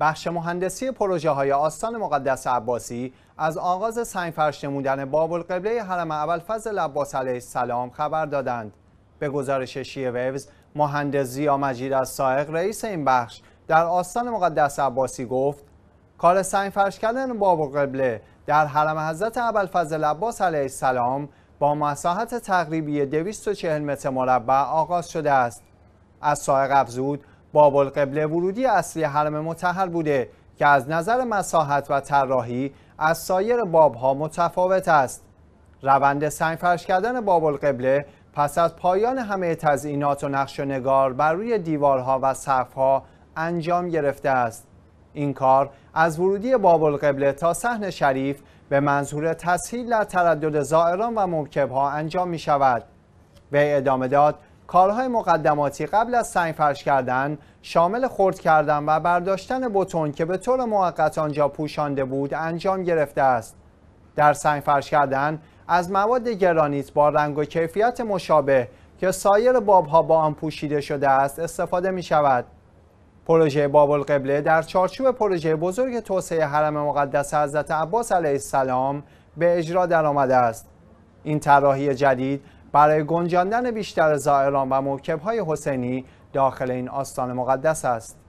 بخش مهندسی پروژه های آستان مقدس عباسی از آغاز سنگ فرش نمودن باب القبله حرم اول فضل عباس علیه السلام خبر دادند. به گزارش شیه ویوز مهندس زیا مجید از سائق رئیس این بخش در آستان مقدس عباسی گفت کار سنگ فرش کردن باب القبله در حرم حضرت فضل عباس علیه السلام با مساحت تقریبی 240 متر مربع آغاز شده است. از سائق افزود باب القبله ورودی اصلی حرم متحر بوده که از نظر مساحت و طراحی از سایر بابها متفاوت است روند سنگ فرش کردن باب القبله پس از پایان همه تزئینات و نقش و نگار بر روی دیوارها و ها انجام گرفته است این کار از ورودی باب القبله تا صحن شریف به منظور تسهیل در تردد زائران و ها انجام می شود. به ادامه داد کارهای مقدماتی قبل از سنگ فرش کردن شامل خرد کردن و برداشتن بتون که به طور موقت آنجا پوشانده بود انجام گرفته است در سنگ فرش کردن از مواد گرانیت با رنگ و کیفیت مشابه که سایر بابها با آن پوشیده شده است استفاده می شود پروژه باب القبله در چارچوب پروژه بزرگ توسعه حرم مقدس حضرت عباس علیه السلام به اجرا درآمده است این طراحی جدید برای گنجاندن بیشتر زائران و های حسینی داخل این آستان مقدس است.